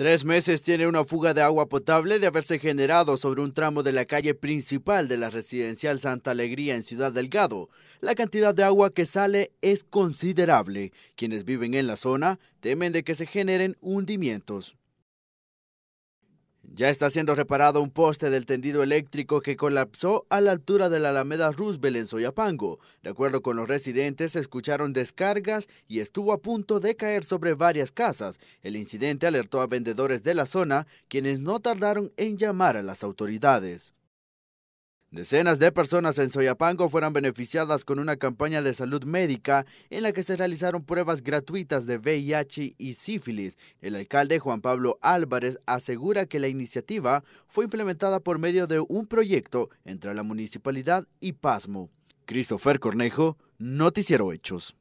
Tres meses tiene una fuga de agua potable de haberse generado sobre un tramo de la calle principal de la residencial Santa Alegría en Ciudad Delgado. La cantidad de agua que sale es considerable. Quienes viven en la zona temen de que se generen hundimientos. Ya está siendo reparado un poste del tendido eléctrico que colapsó a la altura de la Alameda Roosevelt en Soyapango. De acuerdo con los residentes, escucharon descargas y estuvo a punto de caer sobre varias casas. El incidente alertó a vendedores de la zona, quienes no tardaron en llamar a las autoridades. Decenas de personas en Soyapango fueron beneficiadas con una campaña de salud médica en la que se realizaron pruebas gratuitas de VIH y sífilis. El alcalde Juan Pablo Álvarez asegura que la iniciativa fue implementada por medio de un proyecto entre la municipalidad y Pasmo. Christopher Cornejo, Noticiero Hechos.